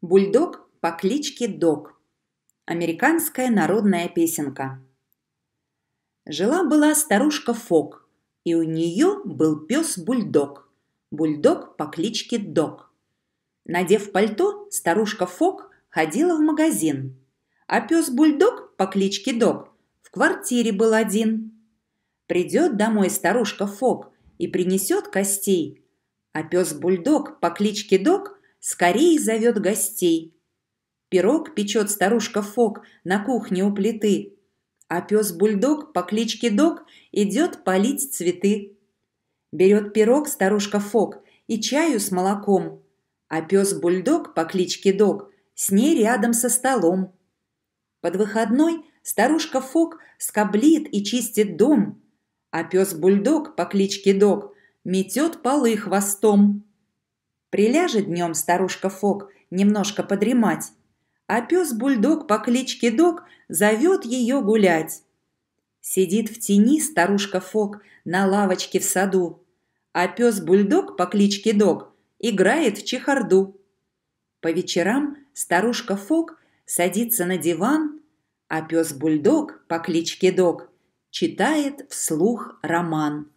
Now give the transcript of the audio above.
Бульдог по кличке Док. Американская народная песенка. Жила-была старушка Фок, и у нее был пес Бульдог. Бульдог по кличке Док. Надев пальто, старушка Фок ходила в магазин, а пес Бульдог по кличке Док в квартире был один. Придет домой старушка Фок и принесет костей, а пес Бульдог по кличке Док – скорее зовет гостей. Пирог печет старушка Фок на кухне у плиты, а пес-бульдог по кличке Док идет полить цветы. Берет пирог старушка Фок и чаю с молоком, а пес-бульдог по кличке Док с ней рядом со столом. Под выходной старушка Фок скоблит и чистит дом, а пес-бульдог по кличке Док метет полы хвостом. Приляжет днем старушка Фок немножко подремать, а пес-бульдог по кличке Док зовет ее гулять. Сидит в тени старушка Фок на лавочке в саду, а пес-бульдог по кличке Док играет в чехарду. По вечерам старушка Фок садится на диван, а пес-бульдог по кличке Док читает вслух роман.